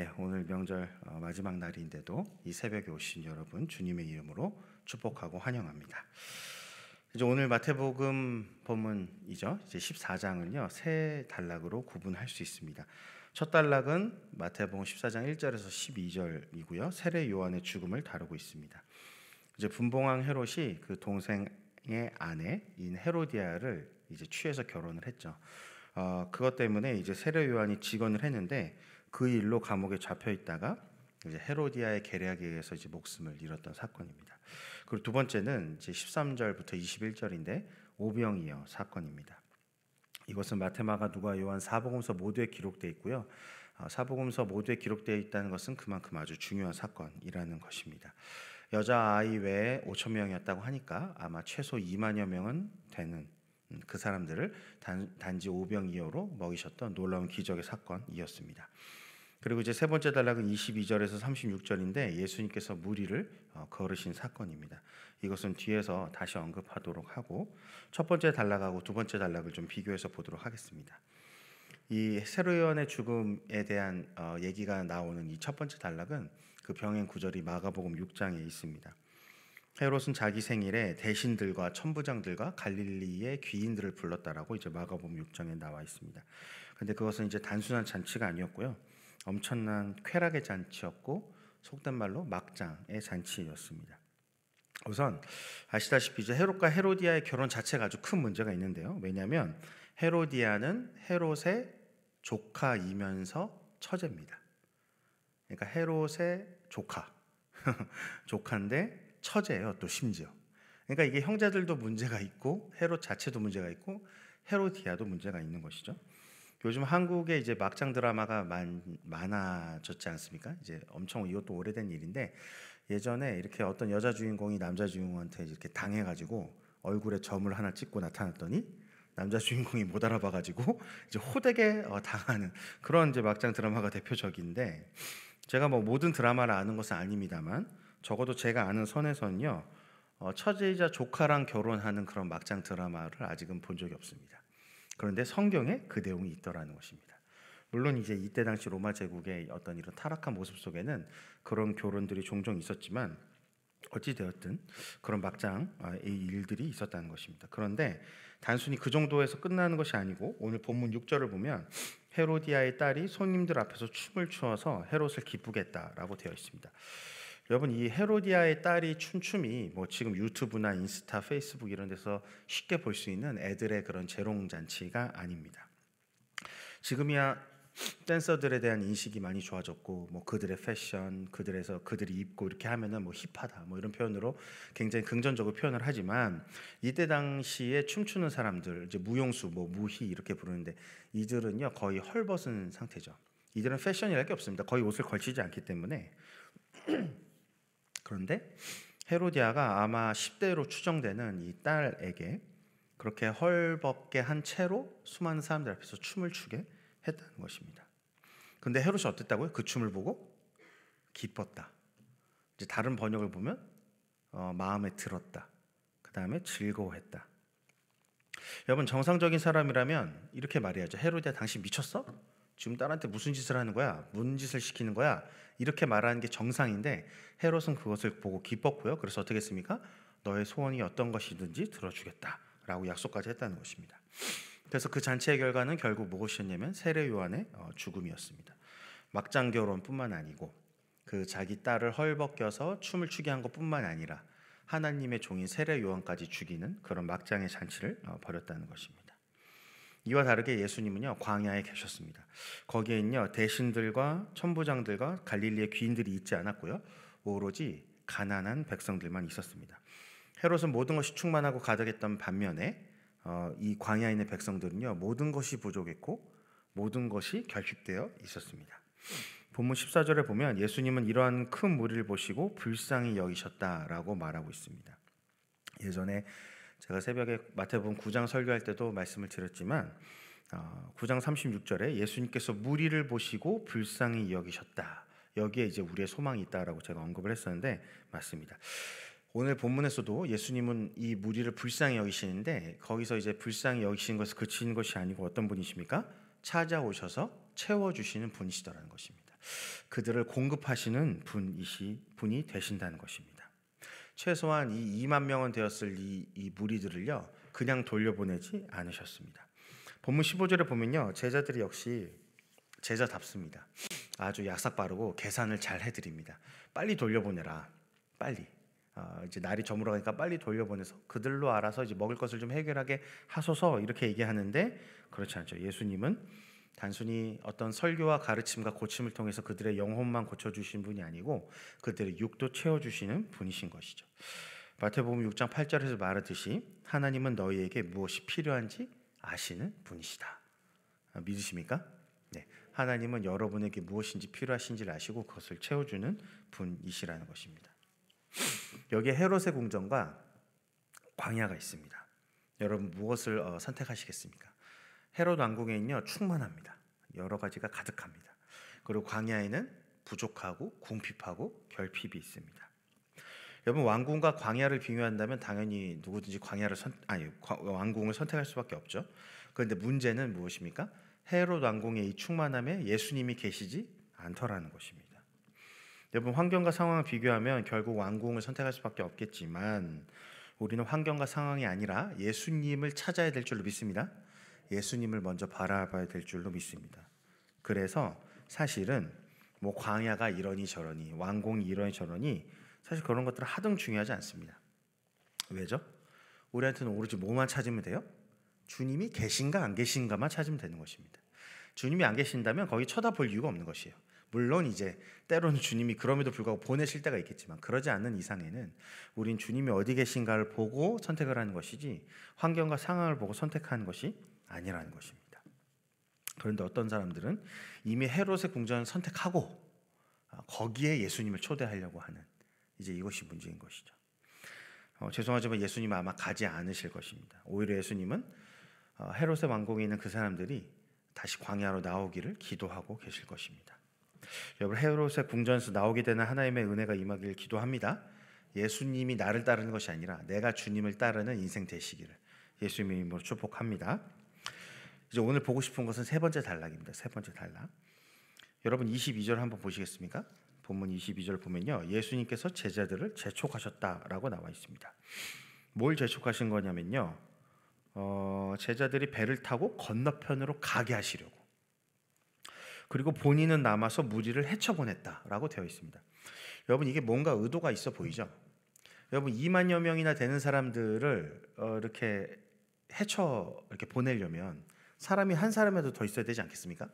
예, 오늘 명절 어, 마지막 날인데도 이 새벽에 오신 여러분 주님의 이름으로 축복하고 환영합니다. 이제 오늘 마태복음 본문이죠. 이제 14장은요. 세 단락으로 구분할 수 있습니다. 첫 단락은 마태복음 14장 1절에서 12절이고요. 세례 요한의 죽음을 다루고 있습니다. 이제 분봉왕 헤롯이 그 동생의 아내인 헤로디아를 이제 취해서 결혼을 했죠. 어, 그것 때문에 이제 세례 요한이 직언을 했는데 그 일로 감옥에 잡혀 있다가 이제 헤로디아의 계략에 의해서 이제 목숨을 잃었던 사건입니다. 그리고 두 번째는 이제 13절부터 21절인데 오병이어 사건입니다. 이것은 마테마가 누가 요한 사복음서 모두에 기록되 있고요. 어, 사복음서 모두에 기록되어 있다는 것은 그만큼 아주 중요한 사건이라는 것입니다. 여자 아이 외에 5천 명이었다고 하니까 아마 최소 2만여 명은 되는 그 사람들을 단, 단지 오병이어로 먹이셨던 놀라운 기적의 사건이었습니다. 그리고 이제 세 번째 단락은 22절에서 36절인데 예수님께서 무리를 걸으신 어, 사건입니다. 이것은 뒤에서 다시 언급하도록 하고 첫 번째 단락하고 두 번째 단락을 좀 비교해서 보도록 하겠습니다. 이 세로요한의 죽음에 대한 어, 얘기가 나오는 이 첫 번째 단락은 그 병행 구절이 마가복음 6장에 있습니다. 헤롯은 자기 생일에 대신들과 천부장들과 갈릴리의 귀인들을 불렀다라고 이제 마가복음 6장에 나와 있습니다. 근데 그것은 이제 단순한 잔치가 아니었고요. 엄청난 쾌락의 잔치였고 속된 말로 막장의 잔치였습니다. 우선 아시다시피 이제 헤롯과 헤로디아의 결혼 자체가 아주 큰 문제가 있는데요. 왜냐하면 헤로디아는 헤롯의 조카이면서 처제입니다. 그러니까 헤롯의 조카, 조카인데 처제예요. 또 심지어. 그러니까 이게 형제들도 문제가 있고 헤롯 자체도 문제가 있고 헤롯디아도 문제가 있는 것이죠. 요즘 한국에 이제 막장 드라마가 많, 많아졌지 않습니까? 이제 엄청 이것도 오래된 일인데 예전에 이렇게 어떤 여자 주인공이 남자 주인공한테 이렇게 당해가지고 얼굴에 점을 하나 찍고 나타났더니 남자 주인공이 못 알아봐가지고 이제 호되게 어, 당하는 그런 이제 막장 드라마가 대표적인데 제가 뭐 모든 드라마를 아는 것은 아닙니다만 적어도 제가 아는 선에서는요. 어, 처제이자 조카랑 결혼하는 그런 막장 드라마를 아직은 본 적이 없습니다. 그런데 성경에 그 내용이 있더라는 것입니다. 물론 이제 이때 당시 로마 제국의 어떤 이런 타락한 모습 속에는 그런 결혼들이 종종 있었지만 어찌 되었든 그런 막장의 어, 일들이 있었다는 것입니다. 그런데 단순히 그 정도에서 끝나는 것이 아니고 오늘 본문 6절을 보면 헤로디아의 딸이 손님들 앞에서 춤을 추어서 헤롯을 기쁘겠다라고 되어 있습니다. 여러분 이 헤로디아의 딸이 춤춤이 뭐 지금 유튜브나 인스타, 페이스북 이런 데서 쉽게 볼 수 있는 애들의 그런 재롱 잔치가 아닙니다. 지금이야 댄서들에 대한 인식이 많이 좋아졌고 뭐 그들의 패션, 그들에서 그들이 입고 이렇게 하면은 뭐 힙하다 뭐 이런 표현으로 굉장히 긍정적으로 표현을 하지만 이때 당시에 춤추는 사람들 이제 무용수 뭐 무희 이렇게 부르는데 이들은요 거의 헐벗은 상태죠. 이들은 패션이랄 게 없습니다. 거의 옷을 걸치지 않기 때문에 그런데 헤로디아가 아마 10대로 추정되는 이 딸에게 그렇게 헐벗게 한 채로 수많은 사람들 앞에서 춤을 추게 했다는 것입니다. 근데 헤롯이 어땠다고요? 그 춤을 보고 기뻤다. 이제 다른 번역을 보면 어, 마음에 들었다. 그 다음에 즐거워했다. 여러분 정상적인 사람이라면 이렇게 말해야죠. 헤롯이야 당신 미쳤어? 지금 딸한테 무슨 짓을 하는 거야? 뭔 짓을 시키는 거야? 이렇게 말하는 게 정상인데 헤롯은 그것을 보고 기뻤고요. 그래서 어떻게 했습니까? 너의 소원이 어떤 것이든지 들어주겠다라고 약속까지 했다는 것입니다. 그래서 그 잔치의 결과는 결국 무엇이었냐면 세례 요한의 어, 죽음이었습니다. 막장 결혼뿐만 아니고 그 자기 딸을 헐벗겨서 춤을 추게 한 것뿐만 아니라 하나님의 종인 세례 요한까지 죽이는 그런 막장의 잔치를 어, 벌였다는 것입니다. 이와 다르게 예수님은요 광야에 계셨습니다. 거기에는요 대신들과 천부장들과 갈릴리의 귀인들이 있지 않았고요 오로지 가난한 백성들만 있었습니다. 헤롯은 모든 것이 충만하고 가득했던 반면에 어, 이 광야에 있는 백성들은요 모든 것이 부족했고 모든 것이 결핍되어 있었습니다. 본문 14절에 보면 예수님은 이러한 큰 무리를 보시고 불쌍히 여기셨다라고 말하고 있습니다. 예전에 제가 새벽에 마태복음 9장 설교할 때도 말씀을 드렸지만 9장 어, 36절에 예수님께서 무리를 보시고 불쌍히 여기셨다. 여기에 이제 우리의 소망이 있다라고 제가 언급을 했었는데 맞습니다. 오늘 본문에서도 예수님은 이 무리를 불쌍히 여기시는데 거기서 이제 불쌍히 여기신 것을 그치는 것이 아니고 어떤 분이십니까? 찾아오셔서 채워주시는 분이시더라는 것입니다. 그들을 공급하시는 분이시 분이 되신다는 것입니다. 최소한 이 2만 명은 되었을 이, 이 무리들을요 그냥 돌려보내지 않으셨습니다. 본문 15절에 보면요 제자들이 역시 제자답습니다. 아주 약삭빠르고 계산을 잘 해드립니다. 빨리 돌려보내라, 빨리. 어, 이제 날이 저물어 가니까 빨리 돌려보내서 그들로 알아서 이제 먹을 것을 좀 해결하게 하소서 이렇게 얘기하는데 그렇지 않죠. 예수님은 단순히 어떤 설교와 가르침과 고침을 통해서 그들의 영혼만 고쳐주신 분이 아니고 그들의 육도 채워주시는 분이신 것이죠. 마태복음 6장 8절에서 말하듯이 하나님은 너희에게 무엇이 필요한지 아시는 분이시다. 아, 믿으십니까? 네. 하나님은 여러분에게 무엇인지 필요하신지를 아시고 그것을 채워주는 분이시라는 것입니다. 여기에 헤롯의 궁전과 광야가 있습니다. 여러분 무엇을 어, 선택하시겠습니까? 헤롯 왕궁에는요 충만합니다. 여러 가지가 가득합니다. 그리고 광야에는 부족하고 궁핍하고 결핍이 있습니다. 여러분 왕궁과 광야를 비교한다면 당연히 누구든지 광야를 선 아니 왕궁을 선택할 수밖에 없죠. 그런데 문제는 무엇입니까? 헤롯 왕궁의 이 충만함에 예수님이 계시지 않더라는 것입니다. 여러분 환경과 상황을 비교하면 결국 왕궁을 선택할 수밖에 없겠지만 우리는 환경과 상황이 아니라 예수님을 찾아야 될 줄로 믿습니다. 예수님을 먼저 바라봐야 될 줄로 믿습니다. 그래서 사실은 뭐 광야가 이러니 저러니 왕궁이 이러니 저러니 사실 그런 것들은 하등 중요하지 않습니다. 왜죠? 우리한테는 오로지 뭐만 찾으면 돼요? 주님이 계신가 안 계신가만 찾으면 되는 것입니다. 주님이 안 계신다면 거기 쳐다볼 이유가 없는 것이에요. 물론 이제 때로는 주님이 그럼에도 불구하고 보내실 때가 있겠지만 그러지 않는 이상에는 우린 주님이 어디 계신가를 보고 선택을 하는 것이지 환경과 상황을 보고 선택하는 것이 아니라는 것입니다. 그런데 어떤 사람들은 이미 헤롯의 궁전을 선택하고 아, 거기에 예수님을 초대하려고 하는 이제 이것이 문제인 것이죠. 어, 죄송하지만 예수님 아마 가지 않으실 것입니다. 오히려 예수님은 어, 헤롯의 왕궁에 있는 그 사람들이 다시 광야로 나오기를 기도하고 계실 것입니다. 여러분 헤롯의 궁전에서 나오게 되는 하나님의 은혜가 임하기를 기도합니다. 예수님이 나를 따르는 것이 아니라 내가 주님을 따르는 인생 되시기를 예수님의 이름으로 축복합니다. 이제 오늘 보고 싶은 것은 세 번째 단락입니다. 세 번째 단락. 여러분 22절 한번 보시겠습니까? 본문 22절 보면요. 예수님께서 제자들을 재촉하셨다라고 나와 있습니다. 뭘 재촉하신 거냐면요. 어, 제자들이 배를 타고 건너편으로 가게 하시려고. 그리고 본인은 남아서 무리를 헤쳐보냈다라고 되어 있습니다. 여러분 이게 뭔가 의도가 있어 보이죠? 여러분 2만여 명이나 되는 사람들을 어, 이렇게 해쳐 이렇게 보내려면 사람이 한사람이도더 있어야 되지 않겠습니까?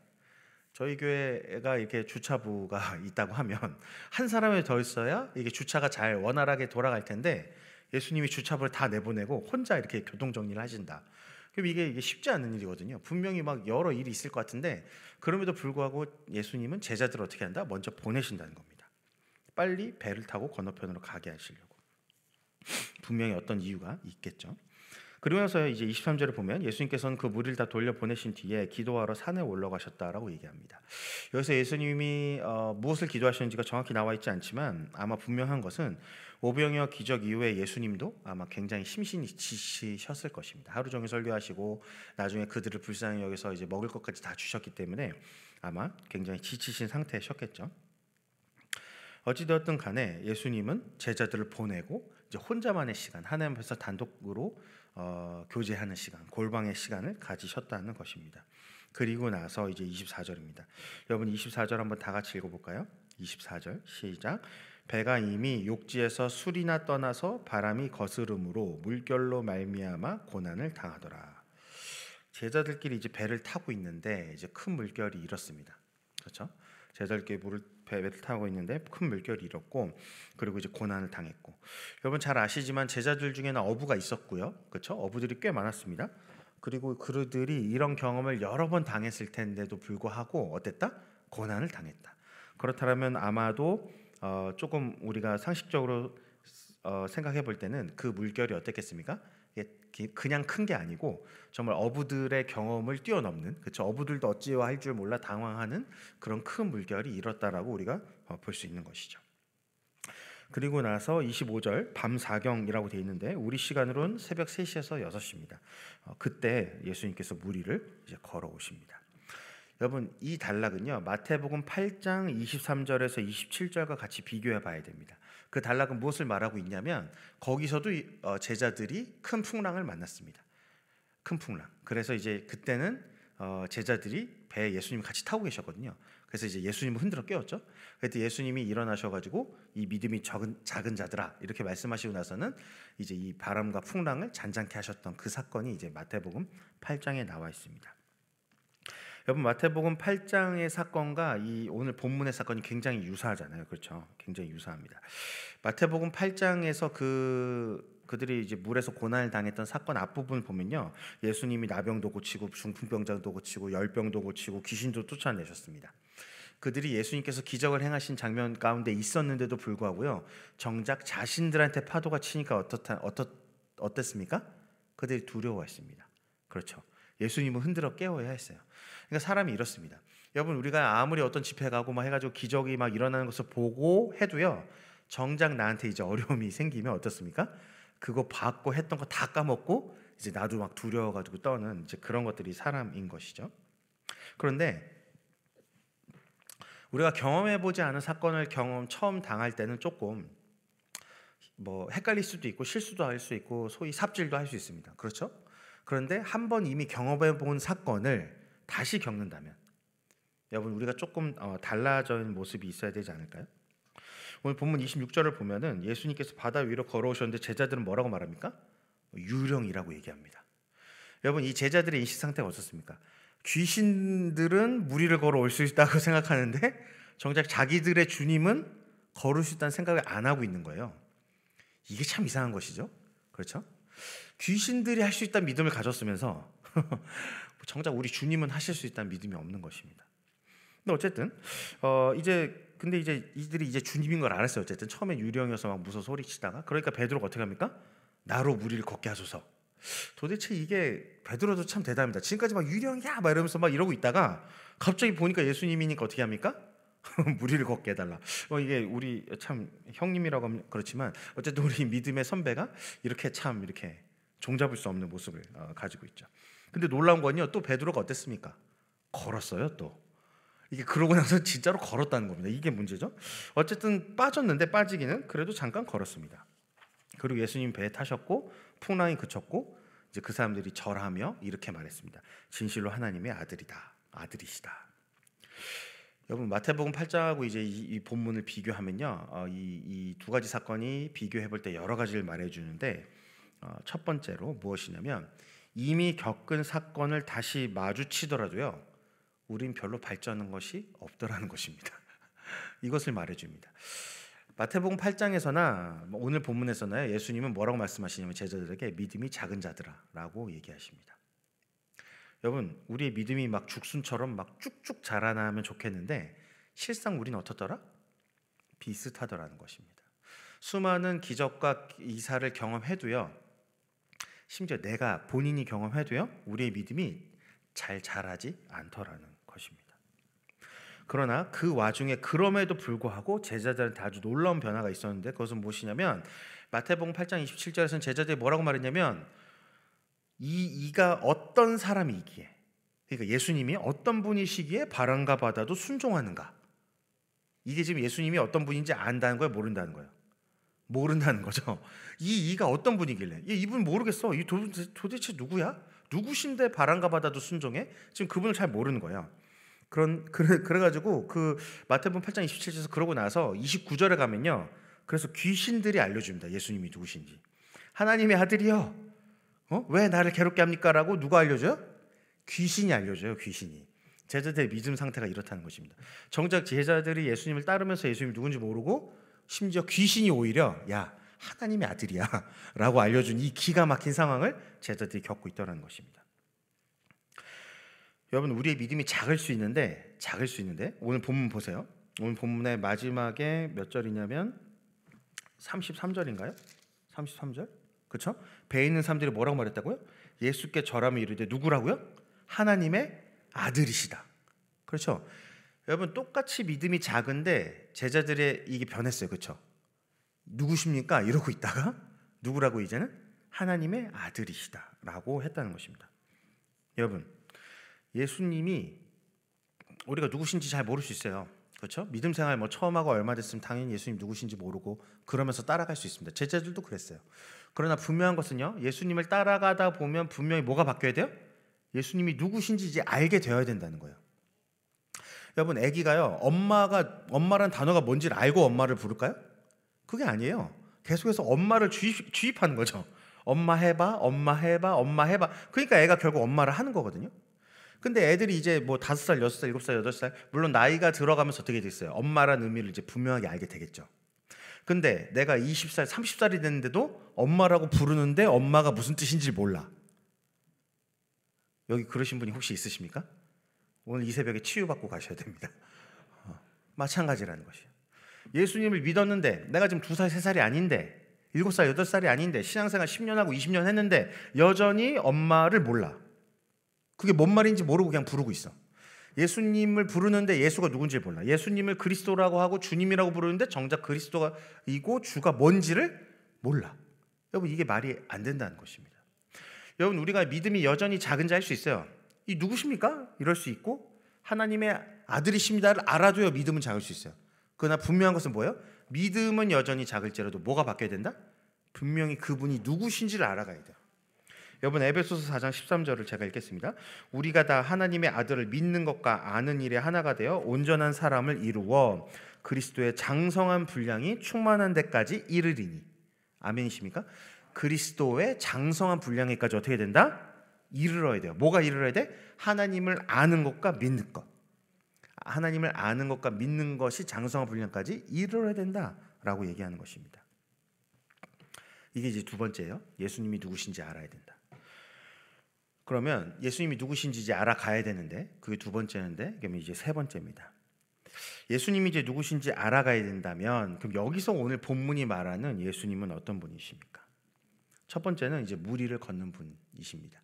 저희 교회가 이렇게 주차부가 있다고 하면 한 사람이 더 있어야 이게 주차가 잘 원활하게 돌아갈 텐데 예수님이 주차부를 다 내보내고 혼자 이렇게 교통 정리를 하신다. 그럼 이게, 쉽지 않은 일이거든요. 분명히 막 여러 일이 있을 것 같은데 그럼에도 불구하고 예수님은 제자들을 어떻게 한다? 먼저 보내신다는 겁니다. 빨리 배를 타고 건너편으로 가게 하시려고. 분명히 어떤 이유가 있겠죠. 그리고 서 이제 23절에 보면 예수님께서는 그 무리를 다 돌려 보내신 뒤에 기도하러 산에 올라가셨다라고 얘기합니다. 여기서 예수님이 어, 무엇을 기도하시는지가 정확히 나와 있지 않지만 아마 분명한 것은 오병이 기적 이후에 예수님도 아마 굉장히 심신이 지치셨을 것입니다. 하루 종일 설교하시고 나중에 그들을 불쌍히 여기서 이제 먹을 것까지 다 주셨기 때문에 아마 굉장히 지치신 상태셨겠죠. 어찌되었든 간에 예수님은 제자들을 보내고 이제 혼자만의 시간 하나님 앞에서 단독으로 어, 교제하는 시간 골방의 시간을 가지셨다는 것입니다. 그리고 나서 이제 24절입니다. 여러분 24절 한번 다 같이 읽어볼까요? 24절 시작. 배가 이미 욕지에서 술이나 떠나서 바람이 거스름으로 물결로 말미암아 고난을 당하더라. 제자들끼리 이제 배를 타고 있는데 이제 큰 물결이 일었습니다. 그렇죠? 제자들끼리 물을 배를 타고 있는데 큰 물결이 일었고 그리고 이제 고난을 당했고 여러분 잘 아시지만 제자들 중에는 어부가 있었고요. 그렇죠? 어부들이 꽤 많았습니다. 그리고 그들이 이런 경험을 여러 번 당했을 텐데도 불구하고 어땠다? 고난을 당했다. 그렇다면 아마도 어, 조금 우리가 상식적으로 어, 생각해 볼 때는 그 물결이 어땠겠습니까? 그냥 큰 게 아니고 정말 어부들의 경험을 뛰어넘는 그쵸 어부들도 어찌와 할 줄 몰라 당황하는 그런 큰 물결이 일었다라고 우리가 어, 볼수 있는 것이죠. 그리고 나서 25절 밤 사경이라고 돼 있는데 우리 시간으론 새벽 3시에서 6시입니다. 어, 그때 예수님께서 무리를 이제 걸어오십니다. 여러분 이 단락은요 마태복음 8장 23절에서 27절과 같이 비교해 봐야 됩니다. 그 단락은 무엇을 말하고 있냐면 거기서도 어, 제자들이 큰 풍랑을 만났습니다. 큰 풍랑. 그래서 이제 그때는 어, 제자들이 배에 예수님 같이 타고 계셨거든요. 그래서 이제 예수님을 흔들어 깨웠죠. 그때 예수님이 일어나셔가지고 이 믿음이 적은, 작은 자들아 이렇게 말씀하시고 나서는 이제 이 바람과 풍랑을 잔잔케 하셨던 그 사건이 이제 마태복음 8장에 나와 있습니다. 여러분 마태복음 8장의 사건과 이 오늘 본문의 사건이 굉장히 유사하잖아요. 그렇죠? 굉장히 유사합니다. 마태복음 8장에서 그 그들이 이제 물에서 고난을 당했던 사건 앞부분 보면요. 예수님이 나병도 고치고 중풍병자도 고치고 열병도 고치고 귀신도 쫓아내셨습니다. 그들이 예수님께서 기적을 행하신 장면 가운데 있었는데도 불구하고요. 정작 자신들한테 파도가 치니까 어떻다 어떻 어땠습니까? 그들이 두려워했습니다. 그렇죠. 예수님은 흔들어 깨워야 했어요. 그러니까 사람이 이렇습니다. 여러분 우리가 아무리 어떤 집회 가고 막 해가지고 기적이 막 일어나는 것을 보고 해도요 정작 나한테 이제 어려움이 생기면 어떻습니까? 그거 받고 했던 거 다 까먹고 이제 나도 막 두려워가지고 떠는 이제 그런 것들이 사람인 것이죠. 그런데 우리가 경험해보지 않은 사건을 경험 처음 당할 때는 조금 뭐 헷갈릴 수도 있고 실수도 할 수 있고 소위 삽질도 할 수 있습니다. 그렇죠? 그런데 한 번 이미 경험해 본 사건을 다시 겪는다면 여러분 우리가 조금 어, 달라진 모습이 있어야 되지 않을까요? 오늘 본문 26절을 보면은 예수님께서 바다 위로 걸어오셨는데 제자들은 뭐라고 말합니까? 유령이라고 얘기합니다. 여러분 이 제자들의 인식 상태가 어떻습니까? 귀신들은 무리를 걸어올 수 있다고 생각하는데 정작 자기들의 주님은 걸을 수 있다는 생각을 안 하고 있는 거예요. 이게 참 이상한 것이죠. 그렇죠? 귀신들이 할 수 있다는 믿음을 가졌으면서 정작 우리 주님은 하실 수 있다는 믿음이 없는 것입니다. 근데 어쨌든 어 이제 근데 이제 이들이 이제 주님인 걸 알았어요. 어쨌든 처음에 유령이어서 막 무서 소리치다가 그러니까 베드로가 어떻게 합니까? 나로 무리를 걷게 하소서. 도대체 이게 베드로도 참 대단합니다. 지금까지 막 유령이야 막 이러면서 막 이러고 있다가 갑자기 보니까 예수님이니까 어떻게 합니까? 무리를 걷게 해달라. 어, 이게 우리 참 형님이라고 하면 그렇지만 어쨌든 우리 믿음의 선배가 이렇게 참 이렇게 종잡을 수 없는 모습을 어, 가지고 있죠. 근데 놀라운 건요. 또 베드로가 어땠습니까? 걸었어요. 또 이게 그러고 나서 진짜로 걸었다는 겁니다. 이게 문제죠. 어쨌든 빠졌는데 빠지기는 그래도 잠깐 걸었습니다. 그리고 예수님 배에 타셨고 풍랑이 그쳤고 이제 그 사람들이 절하며 이렇게 말했습니다. 진실로 하나님의 아들이다. 아들이시다. 여러분 마태복음 8장하고 이제 이, 이 본문을 비교하면요, 어, 이두 가지 사건이 비교해 볼 때 여러 가지를 말해 주는데 어, 첫 번째로 무엇이냐면 이미 겪은 사건을 다시 마주치더라도요, 우린 별로 발전한 것이 없더라는 것입니다. 이것을 말해 줍니다. 마태복음 8장에서나 오늘 본문에서나 예수님은 뭐라고 말씀하시냐면 제자들에게 믿음이 작은 자들아라고 얘기하십니다. 여러분 우리의 믿음이 막 죽순처럼 막 쭉쭉 자라나면 좋겠는데 실상 우리는 어떻더라? 비슷하더라는 것입니다. 수많은 기적과 이사를 경험해도요. 심지어 내가 본인이 경험해도요. 우리의 믿음이 잘 자라지 않더라는 것입니다. 그러나 그 와중에 그럼에도 불구하고 제자들한 아주 놀라운 변화가 있었는데 그것은 무엇이냐면 마태복음 8장 27절에서는 제자들이 뭐라고 말했냐면 이 이가 어떤 사람이기에 그러니까 예수님이 어떤 분이시기에 바람과 바다도 순종하는가? 이게 지금 예수님이 어떤 분인지 안다는 거야, 모른다는 거야. 모른다는 거죠. 이 이가 어떤 분이길래? 이분 모르겠어. 이 도대체, 도대체 누구야? 누구신데 바람과 바다도 순종해? 지금 그분을 잘 모르는 거야. 그런 그래, 그래 가지고 그 마태복음 8장 27절에서 그러고 나서 29절에 가면요. 그래서 귀신들이 알려 줍니다. 예수님이 누구신지. 하나님의 아들이요. 어? 왜 나를 괴롭게 합니까? 라고 누가 알려줘요? 귀신이 알려줘요, 귀신이. 제자들의 믿음 상태가 이렇다는 것입니다. 정작 제자들이 예수님을 따르면서 예수님이 누군지 모르고 심지어 귀신이 오히려 야, 하나님의 아들이야 라고 알려준 이 기가 막힌 상황을 제자들이 겪고 있다는 것입니다. 여러분 우리의 믿음이 작을 수 있는데 작을 수 있는데 오늘 본문 보세요. 오늘 본문의 마지막에 몇 절이냐면 33절인가요? 33절? 그렇죠? 배에 있는 사람들이 뭐라고 말했다고요? 예수께 절하며 이르되 누구라고요? 하나님의 아들이시다. 그렇죠? 여러분 똑같이 믿음이 작은데 제자들의 이게 변했어요. 그렇죠? 누구십니까? 이러고 있다가 누구라고 이제는 하나님의 아들이시다라고 했다는 것입니다. 여러분 예수님이 우리가 누구신지 잘 모를 수 있어요. 그렇죠? 믿음 생활 뭐 처음 하고 얼마 됐으면 당연히 예수님 누구신지 모르고 그러면서 따라갈 수 있습니다. 제자들도 그랬어요. 그러나 분명한 것은요. 예수님을 따라가다 보면 분명히 뭐가 바뀌어야 돼요? 예수님이 누구신지 이제 알게 되어야 된다는 거예요. 여러분, 아기가요. 엄마가 엄마란 단어가 뭔지를 알고 엄마를 부를까요? 그게 아니에요. 계속해서 엄마를 주입, 주입하는 거죠. 엄마 해봐, 엄마 해봐, 엄마 해봐. 그러니까 애가 결국 엄마를 하는 거거든요. 근데 애들이 이제 뭐 다섯 살, 여섯 살, 일곱 살, 여덟 살 물론 나이가 들어가면서 어떻게 됐어요? 엄마란 의미를 이제 분명하게 알게 되겠죠. 근데 내가 20살, 30살이 됐는데도 엄마라고 부르는데 엄마가 무슨 뜻인지 몰라. 여기 그러신 분이 혹시 있으십니까? 오늘 이 새벽에 치유받고 가셔야 됩니다. 어, 마찬가지라는 것이요. 에 예수님을 믿었는데 내가 지금 두 살, 세 살이 아닌데 일곱 살, 여덟 살이 아닌데 신앙생활 10년 하고 20년 했는데 여전히 엄마를 몰라. 그게 뭔 말인지 모르고 그냥 부르고 있어. 예수님을 부르는데 예수가 누군지 몰라. 예수님을 그리스도라고 하고 주님이라고 부르는데 정작 그리스도가이고 주가 뭔지를 몰라. 여러분 이게 말이 안 된다는 것입니다. 여러분 우리가 믿음이 여전히 작은 자일 수 있어요. 이 누구십니까? 이럴 수 있고 하나님의 아들이십니다를 알아도요 믿음은 작을 수 있어요. 그러나 분명한 것은 뭐예요? 믿음은 여전히 작을지라도 뭐가 바뀌어야 된다? 분명히 그분이 누구신지를 알아가야 돼요. 여러분 에베소서 4장 13절을 제가 읽겠습니다. 우리가 다 하나님의 아들을 믿는 것과 아는 일에 하나가 되어 온전한 사람을 이루어 그리스도의 장성한 분량이 충만한 데까지 이르리니 아멘이십니까? 그리스도의 장성한 분량에까지 어떻게 된다? 이르러야 돼요. 뭐가 이르러야 돼? 하나님을 아는 것과 믿는 것. 하나님을 아는 것과 믿는 것이 장성한 분량까지 이르러야 된다라고 얘기하는 것입니다. 이게 이제 두 번째예요. 예수님이 누구신지 알아야 된다. 그러면 예수님이 누구신지 이제 알아가야 되는데 그게 두 번째인데 그럼 이제 세 번째입니다. 예수님이 이제 누구신지 알아가야 된다면 그럼 여기서 오늘 본문이 말하는 예수님은 어떤 분이십니까? 첫 번째는 이제 무리를 걷는 분이십니다.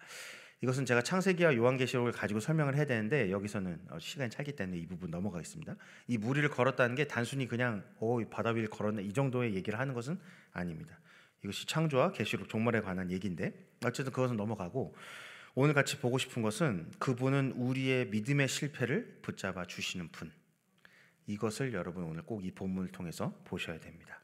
이것은 제가 창세기와 요한계시록을 가지고 설명을 해야 되는데 여기서는 어, 시간이 차기 때문에 이 부분 넘어가겠습니다. 이 무리를 걸었다는 게 단순히 그냥 어 바다 위를 걸었네 이 정도의 얘기를 하는 것은 아닙니다. 이것이 창조와 계시록 종말에 관한 얘기인데 어쨌든 그것은 넘어가고 오늘 같이 보고 싶은 것은 그분은 우리의 믿음의 실패를 붙잡아 주시는 분. 이것을 여러분 오늘 꼭 이 본문을 통해서 보셔야 됩니다.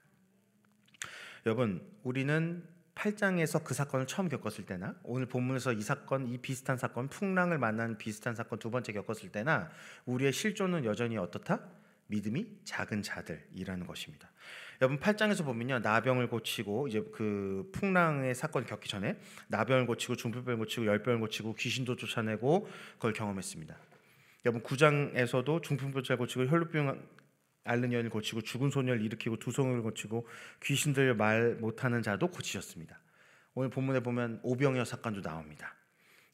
여러분, 우리는 8장에서 그 사건을 처음 겪었을 때나 오늘 본문에서 이 사건, 이 비슷한 사건, 풍랑을 만난 비슷한 사건 두 번째 겪었을 때나 우리의 실존은 여전히 어떻다? 믿음이 작은 자들이라는 것입니다. 여러분 8장에서 보면요. 나병을 고치고 이제 그 풍랑의 사건 겪기 전에 나병을 고치고 중풍병 고치고 열병을 고치고 귀신도 쫓아내고 그걸 경험했습니다. 여러분 9장에서도 중풍병을 고치고 혈루병 앓는 여인을 고치고 죽은 소녀를 일으키고 두성을 고치고 귀신들 말 못하는 자도 고치셨습니다. 오늘 본문에 보면 오병여 사건도 나옵니다.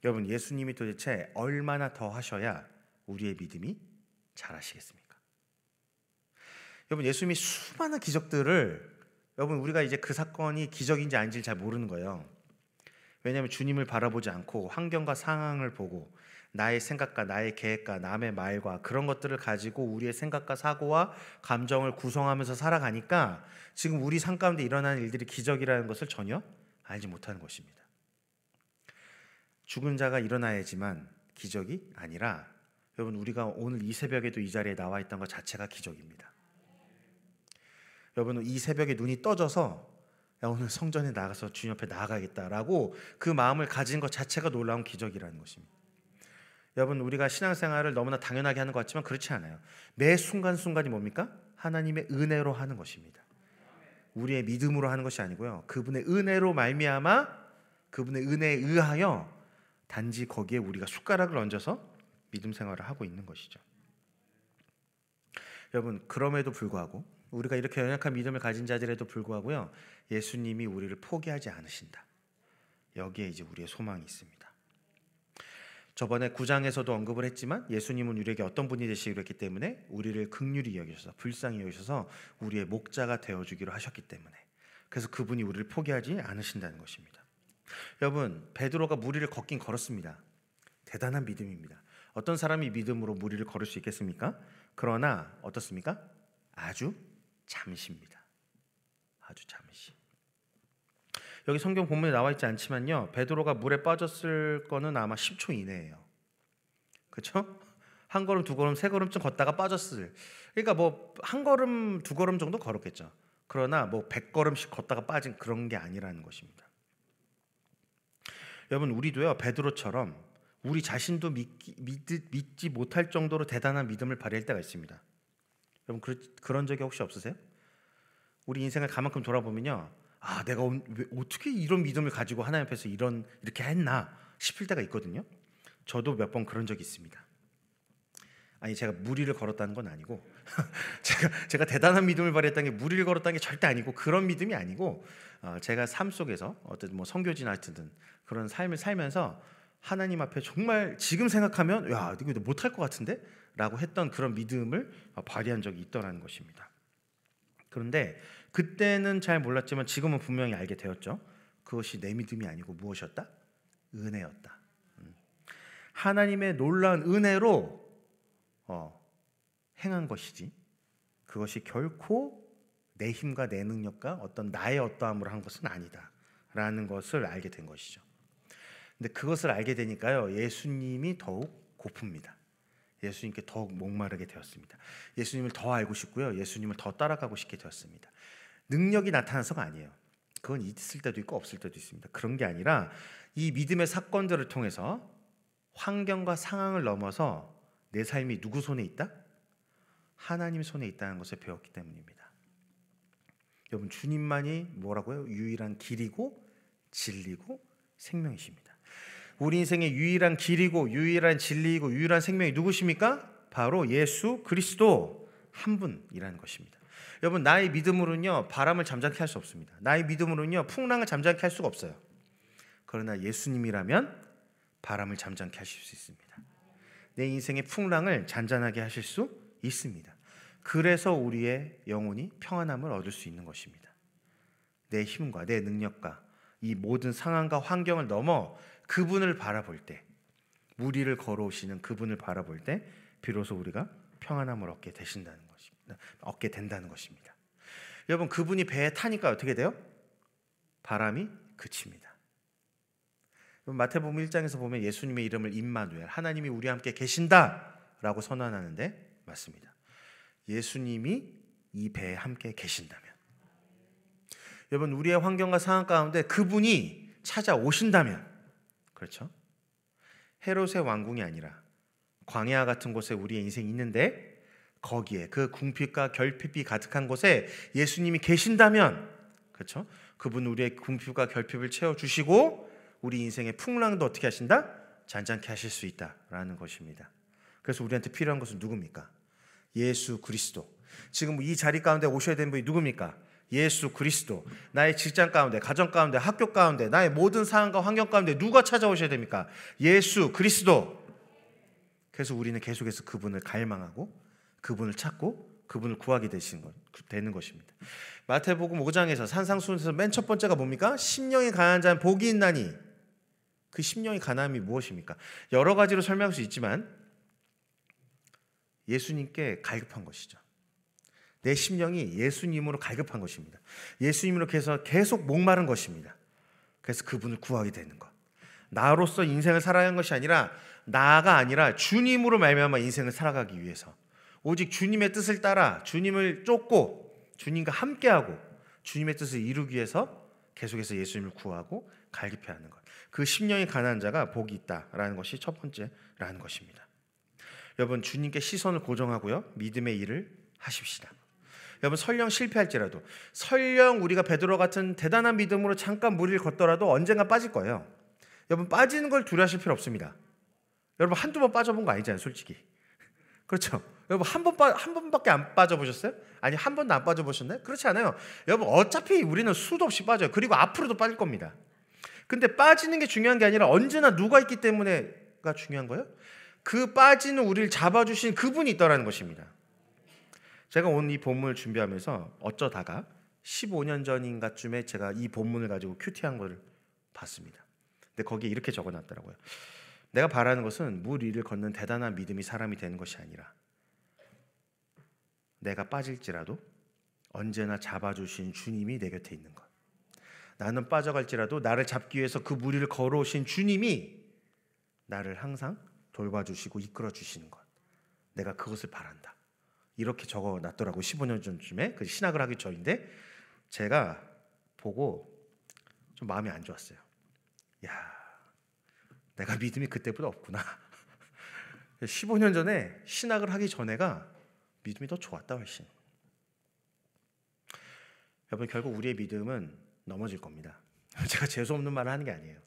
여러분 예수님이 도대체 얼마나 더 하셔야 우리의 믿음이 잘하시겠습니까? 여러분 예수님이 수많은 기적들을 여러분 우리가 이제 그 사건이 기적인지 아닌지잘 모르는 거예요. 왜냐하면 주님을 바라보지 않고 환경과 상황을 보고 나의 생각과 나의 계획과 남의 말과 그런 것들을 가지고 우리의 생각과 사고와 감정을 구성하면서 살아가니까 지금 우리 삶 가운데 일어나는 일들이 기적이라는 것을 전혀 알지 못하는 것입니다. 죽은 자가 일어나야지만 기적이 아니라 여러분 우리가 오늘 이 새벽에도 이 자리에 나와 있던 것 자체가 기적입니다. 여러분 이 새벽에 눈이 떠져서 야, 오늘 성전에 나가서 주님 앞에 나가겠다라고그 마음을 가진 것 자체가 놀라운 기적이라는 것입니다. 여러분 우리가 신앙생활을 너무나 당연하게 하는 것 같지만 그렇지 않아요. 매 순간순간이 뭡니까? 하나님의 은혜로 하는 것입니다. 우리의 믿음으로 하는 것이 아니고요. 그분의 은혜로 말미암아 그분의 은혜에 의하여 단지 거기에 우리가 숟가락을 얹어서 믿음 생활을 하고 있는 것이죠. 여러분 그럼에도 불구하고 우리가 이렇게 연약한 믿음을 가진 자들에도 불구하고요. 예수님이 우리를 포기하지 않으신다. 여기에 이제 우리의 소망이 있습니다. 저번에 구장에서도 언급을 했지만 예수님은 우리에게 어떤 분이 되시기로 했기 때문에 우리를 극률이 여기셔서 불쌍히 여기셔서 우리의 목자가 되어 주기로 하셨기 때문에 그래서 그분이 우리를 포기하지 않으신다는 것입니다. 여러분, 베드로가 무리를 걷긴 걸었습니다. 대단한 믿음입니다. 어떤 사람이 믿음으로 무리를 걸을 수 있겠습니까? 그러나 어떻습니까? 아주 잠시입니다. 아주 잠시. 여기 성경 본문에 나와 있지 않지만요. 베드로가 물에 빠졌을 거는 아마 10초 이내예요. 그렇죠? 한 걸음, 두 걸음, 세 걸음쯤 걷다가 빠졌을. 그러니까 뭐 한 걸음, 두 걸음 정도 걸었겠죠. 그러나 뭐 100걸음씩 걷다가 빠진 그런 게 아니라는 것입니다. 여러분 우리도요. 베드로처럼 우리 자신도 믿기, 믿, 믿지 못할 정도로 대단한 믿음을 발휘할 때가 있습니다. 여러분 그, 그런 적이 혹시 없으세요? 우리 인생을 가만큼 돌아보면요. 아, 내가 왜, 어떻게 이런 믿음을 가지고 하나님 앞에서 이런 이렇게 했나 싶을 때가 있거든요. 저도 몇 번 그런 적이 있습니다. 아니 제가 무리를 걸었다는 건 아니고 제가 제가 대단한 믿음을 발휘했다는 게 무리를 걸었다는 게 절대 아니고 그런 믿음이 아니고 어, 제가 삶 속에서 어떤 뭐성교지 하여튼 그런 삶을 살면서 하나님 앞에 정말 지금 생각하면 야 이거 못할 것 같은데 라고 했던 그런 믿음을 발휘한 적이 있더라는 것입니다. 그런데 그때는 잘 몰랐지만 지금은 분명히 알게 되었죠. 그것이 내 믿음이 아니고 무엇이었다? 은혜였다. 음. 하나님의 놀라운 은혜로 어, 행한 것이지 그것이 결코 내 힘과 내 능력과 어떤 나의 어떠함으로 한 것은 아니다라는 것을 알게 된 것이죠. 근데 그것을 알게 되니까요 예수님이 더욱 고픕니다. 예수님께 더욱 목마르게 되었습니다. 예수님을 더 알고 싶고요. 예수님을 더 따라가고 싶게 되었습니다. 능력이 나타나서가 아니에요. 그건 있을 때도 있고 없을 때도 있습니다. 그런 게 아니라 이 믿음의 사건들을 통해서 환경과 상황을 넘어서 내 삶이 누구 손에 있다? 하나님 손에 있다는 것을 배웠기 때문입니다. 여러분 주님만이 뭐라고요? 유일한 길이고 진리고 생명이십니다. 우리 인생의 유일한 길이고 유일한 진리이고 유일한 생명이 누구십니까? 바로 예수 그리스도 한 분이라는 것입니다. 여러분 나의 믿음으로는요 바람을 잠잠케 할 수 없습니다. 나의 믿음으로는요 풍랑을 잠잠케 할 수가 없어요. 그러나 예수님이라면 바람을 잠잠케 하실 수 있습니다. 내 인생의 풍랑을 잔잔하게 하실 수 있습니다. 그래서 우리의 영혼이 평안함을 얻을 수 있는 것입니다. 내 힘과 내 능력과 이 모든 상황과 환경을 넘어 그분을 바라볼 때 무리를 걸어오시는 그분을 바라볼 때 비로소 우리가 평안함을 얻게 되신다는 것입니다. 얻게 된다는 것입니다. 여러분 그분이 배에 타니까 어떻게 돼요? 바람이 그칩니다. 마태복음 1장에서 보면 예수님의 이름을 임마누엘 하나님이 우리와 함께 계신다라고 선언하는데 맞습니다. 예수님이 이 배에 함께 계신다면 여러분 우리의 환경과 상황 가운데 그분이 찾아오신다면 그렇죠? 헤롯의 왕궁이 아니라 광야 같은 곳에 우리의 인생이 있는데 거기에 그 궁핍과 결핍이 가득한 곳에 예수님이 계신다면 그렇죠? 그분 우리의 궁핍과 결핍을 채워 주시고 우리 인생의 풍랑도 어떻게 하신다? 잔잔케 하실 수 있다라는 것입니다. 그래서 우리한테 필요한 것은 누굽니까? 예수 그리스도. 지금 이 자리 가운데 오셔야 되는 분이 누굽니까? 예수 그리스도 나의 직장 가운데 가정 가운데 학교 가운데 나의 모든 상황과 환경 가운데 누가 찾아오셔야 됩니까? 예수 그리스도 그래서 우리는 계속해서 그분을 갈망하고 그분을 찾고 그분을 구하게 되신 것, 되는 것입니다. 마태복음 5장에서 산상순에서 맨 첫 번째가 뭡니까? 심령이 가난한 자는 복이 있나니 그 심령이 가난함이 무엇입니까? 여러 가지로 설명할 수 있지만 예수님께 갈급한 것이죠. 내 심령이 예수님으로 갈급한 것입니다. 예수님으로 계속, 계속 목마른 것입니다. 그래서 그분을 구하게 되는 것. 나로서 인생을 살아가는 것이 아니라 나가 아니라 주님으로 말미암아 인생을 살아가기 위해서 오직 주님의 뜻을 따라 주님을 쫓고 주님과 함께하고 주님의 뜻을 이루기 위해서 계속해서 예수님을 구하고 갈급해하는 것. 그 심령이 가난한 자가 복이 있다라는 것이 첫 번째라는 것입니다. 여러분 주님께 시선을 고정하고요 믿음의 일을 하십시다. 여러분 설령 실패할지라도 설령 우리가 베드로 같은 대단한 믿음으로 잠깐 무리를 걷더라도 언젠가 빠질 거예요. 여러분 빠지는 걸 두려워하실 필요 없습니다. 여러분 한두 번 빠져본 거 아니잖아요, 솔직히. 그렇죠? 여러분 한 번 한 번밖에 안 빠져보셨어요? 아니 한 번도 안 빠져보셨나요? 그렇지 않아요. 여러분 어차피 우리는 수도 없이 빠져요. 그리고 앞으로도 빠질 겁니다. 근데 빠지는 게 중요한 게 아니라 언제나 누가 있기 때문에가 중요한 거예요. 그 빠지는 우리를 잡아주신 그분이 있더라는 것입니다. 제가 오늘 이 본문을 준비하면서 어쩌다가 15년 전인가쯤에 제가 이 본문을 가지고 큐티한 것을 봤습니다. 근데 거기에 이렇게 적어놨더라고요. 내가 바라는 것은 물 위를 걷는 대단한 믿음이 사람이 되는 것이 아니라 내가 빠질지라도 언제나 잡아주신 주님이 내 곁에 있는 것. 나는 빠져갈지라도 나를 잡기 위해서 그 무리를 걸어오신 주님이 나를 항상 돌봐주시고 이끌어 주시는 것. 내가 그것을 바란다. 이렇게 적어 놨더라고 15년 전쯤에 그 신학을 하기 전인데 제가 보고 좀 마음이 안 좋았어요. 야, 내가 믿음이 그때보다 없구나. 15년 전에 신학을 하기 전에가 믿음이 더 좋았다 훨씬. 여러분 결국 우리의 믿음은 넘어질 겁니다. 제가 재수 없는 말을 하는 게 아니에요.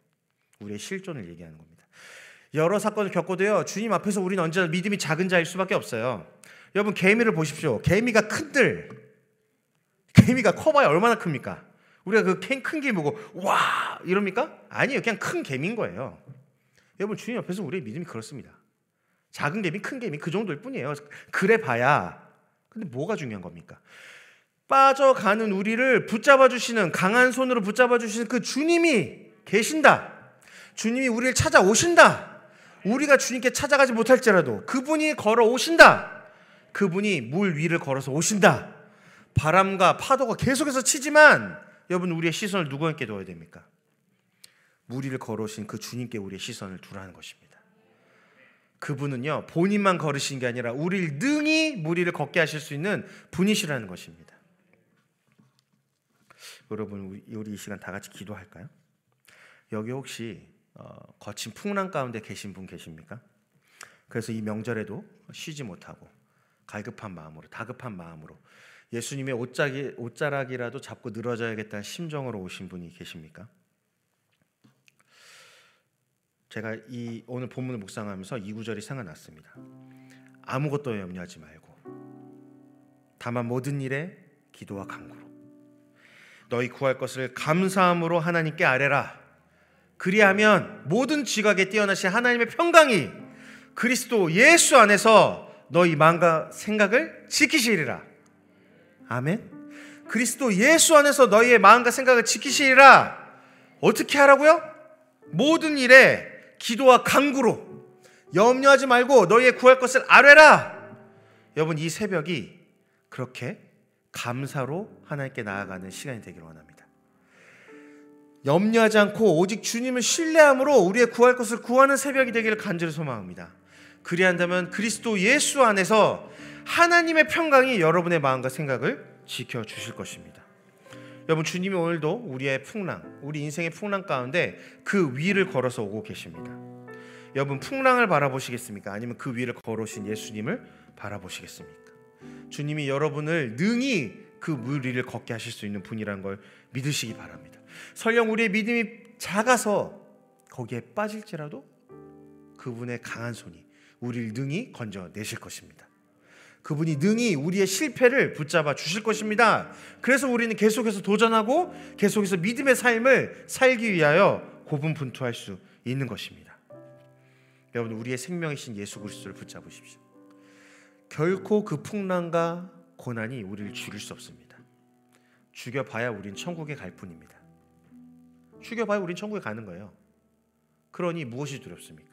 우리의 실존을 얘기하는 겁니다. 여러 사건을 겪고도요. 주님 앞에서 우리는 언제나 믿음이 작은 자일 수밖에 없어요. 여러분 개미를 보십시오. 개미가 큰들 개미가 커봐야 얼마나 큽니까? 우리가 그 큰 개미 보고 와 이럽니까? 아니에요. 그냥 큰 개미인 거예요. 여러분 주님 앞에서 우리의 믿음이 그렇습니다. 작은 개미, 큰 개미 그 정도일 뿐이에요. 그래 봐야 근데 뭐가 중요한 겁니까? 빠져가는 우리를 붙잡아 주시는 강한 손으로 붙잡아 주시는 그 주님이 계신다. 주님이 우리를 찾아오신다. 우리가 주님께 찾아가지 못할지라도 그분이 걸어오신다. 그분이 물 위를 걸어서 오신다. 바람과 파도가 계속해서 치지만 여러분 우리의 시선을 누구에게 둬야 됩니까? 물리를 걸으신 그 주님께 우리의 시선을 두라는 것입니다. 그분은요 본인만 걸으신 게 아니라 우리를 능히 물리를 걷게 하실 수 있는 분이시라는 것입니다. 여러분 우리 이 시간 다 같이 기도할까요? 여기 혹시 어, 거친 풍랑 가운데 계신 분 계십니까? 그래서 이 명절에도 쉬지 못하고 갈급한 마음으로 다급한 마음으로 예수님의 옷자기, 옷자락이라도 잡고 늘어져야겠다는 심정으로 오신 분이 계십니까? 제가 이 오늘 본문을 묵상하면서 이 구절이 생각났습니다. 아무것도 염려하지 말고 다만 모든 일에 기도와 간구로 너희 구할 것을 감사함으로 하나님께 아뢰라. 그리하면 모든 지각에 뛰어나신 하나님의 평강이 그리스도 예수 안에서 너희 마음과 생각을 지키시리라. 아멘. 그리스도 예수 안에서 너희의 마음과 생각을 지키시리라. 어떻게 하라고요? 모든 일에 기도와 간구로 염려하지 말고 너희의 구할 것을 아뢰라. 여러분 이 새벽이 그렇게 감사로 하나님께 나아가는 시간이 되기를 원합니다. 염려하지 않고 오직 주님을 신뢰함으로 우리의 구할 것을 구하는 새벽이 되기를 간절히 소망합니다. 그리한다면 그리스도 예수 안에서 하나님의 평강이 여러분의 마음과 생각을 지켜 주실 것입니다. 여러분 주님이 오늘도 우리의 풍랑, 우리 인생의 풍랑 가운데 그 위를 걸어서 오고 계십니다. 여러분 풍랑을 바라보시겠습니까? 아니면 그 위를 걸으신 예수님을 바라보시겠습니까? 주님이 여러분을 능히 그 무리를 걷게 하실 수 있는 분이라는 걸 믿으시기 바랍니다. 설령 우리의 믿음이 작아서 거기에 빠질지라도 그분의 강한 손이 우리를 능히 건져내실 것입니다. 그분이 능히 우리의 실패를 붙잡아 주실 것입니다. 그래서 우리는 계속해서 도전하고 계속해서 믿음의 삶을 살기 위하여 고분분투할 수 있는 것입니다. 여러분 우리의 생명이신 예수 그리스도를 붙잡으십시오. 결코 그 풍랑과 고난이 우리를 죽일 수 없습니다. 죽여봐야 우린 천국에 갈 뿐입니다. 죽여봐야 우린 천국에 가는 거예요. 그러니 무엇이 두렵습니까?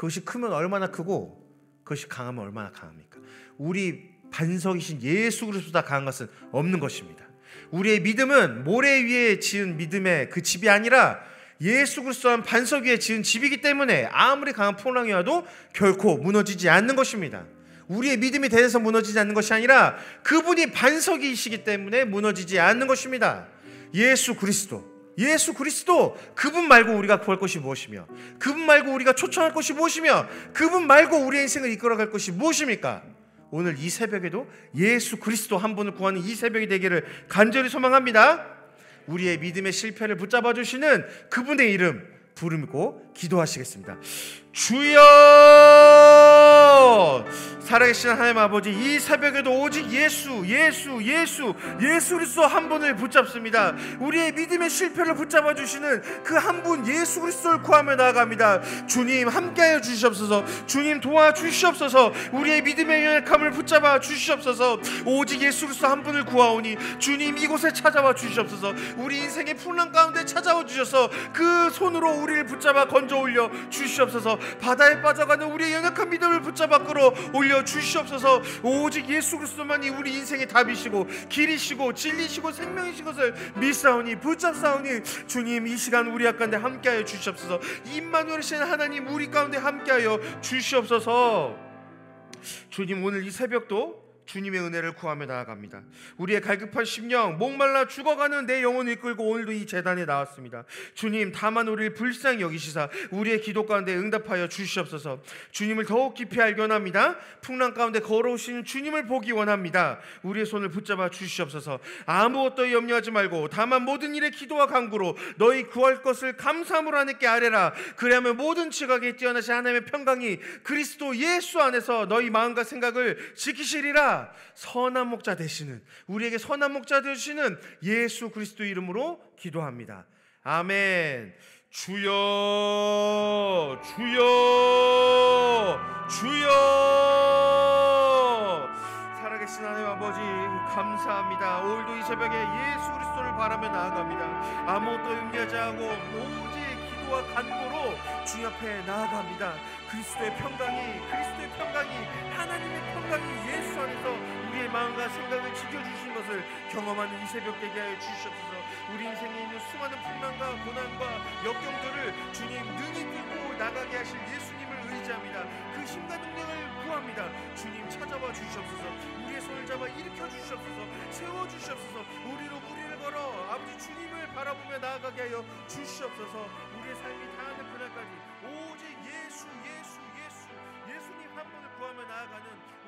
그것이 크면 얼마나 크고 그것이 강하면 얼마나 강합니까? 우리 반석이신 예수 그리스도다 강한 것은 없는 것입니다. 우리의 믿음은 모래 위에 지은 믿음의 그 집이 아니라 예수 그리스도한 반석 위에 지은 집이기 때문에 아무리 강한 풍랑이 와도 결코 무너지지 않는 것입니다. 우리의 믿음이 대해서 무너지지 않는 것이 아니라 그분이 반석이시기 때문에 무너지지 않는 것입니다. 예수 그리스도 예수 그리스도 그분 말고 우리가 구할 것이 무엇이며 그분 말고 우리가 초청할 것이 무엇이며 그분 말고 우리의 인생을 이끌어갈 것이 무엇입니까? 오늘 이 새벽에도 예수 그리스도 한 분을 구하는 이 새벽이 되기를 간절히 소망합니다. 우리의 믿음의 실패를 붙잡아 주시는 그분의 이름 부르고 기도하시겠습니다. 주여 살아계신 하나님 아버지 이 새벽에도 오직 예수 예수 예수 예수 그리스도 한 분을 붙잡습니다 우리의 믿음의 실패를 붙잡아 주시는 그 한 분 예수 그리스도를 구하며 나아갑니다 주님 함께하여 주시옵소서 주님 도와주시옵소서 우리의 믿음의 연약함을 붙잡아 주시옵소서 오직 예수 그리스도 한 분을 구하오니 주님 이곳에 찾아와 주시옵소서 우리 인생의 풍랑 가운데 찾아와 주셔서 그 손으로 우리를 붙잡아 건져 올려 주시옵소서 바다에 빠져가는 우리의 연약한 믿음을 붙잡아 끌어 올려 주시옵소서 오직 예수 그리스도만이 우리 인생의 답이시고 길이시고 진리시고 생명이신 것을 믿사오니 붙잡사오니 주님 이 시간 우리 가운데 함께하여 주시옵소서 임마누엘신 하나님 우리 가운데 함께하여 주시옵소서 주님 오늘 이 새벽도 주님의 은혜를 구하며 나아갑니다. 우리의 갈급한 심령, 목말라 죽어가는 내 영혼을 끌고 오늘도 이 재단에 나왔습니다. 주님, 다만 우리를 불쌍히 여기시사 우리의 기도 가운데 응답하여 주시옵소서. 주님을 더욱 깊이 알기 원합니다. 풍랑 가운데 걸어오시는 주님을 보기 원합니다. 우리의 손을 붙잡아 주시옵소서. 아무것도 염려하지 말고 다만 모든 일에 기도와 간구로 너희 구할 것을 감사함으로 하나께 아뢰라. 그리하면 모든 지각에 뛰어나신 하나님의 평강이 그리스도 예수 안에서 너희 마음과 생각을 지키시리라. 선한 목자 되시는 우리에게 선한 목자 되시는 예수 그리스도 이름으로 기도합니다. 아멘. 주여 주여 주여 살아계신 하나님 아버지 감사합니다. 오늘도 이 새벽에 예수 그리스도를 바라며 나아갑니다. 아무것도 염려하지 않고 오직 기도와 간구로 주 앞에 나아갑니다. 그리스도의 평강이 그리스도의 평강이 하나님의 평강이 예수 안에서 우리의 마음과 생각을 지켜주신 것을 경험하는 이 새벽 되게 하여 주시옵소서 우리 인생에 있는 수많은 풍랑과 고난과 역경들을 주님 능히 뚫고 나가게 하실 예수님을 의지합니다 그 힘과 능력을 구합니다 주님 찾아와 주시옵소서 우리의 손을 잡아 일으켜 주시옵소서 세워 주시옵소서 우리로 우리를 걸어 아버지 주님을 바라보며 나아가게 하여 주시옵소서 우리의 삶이 다하는 그날까지 오직 예수 예수 예수 예수님 한 분을 구하며 나아가는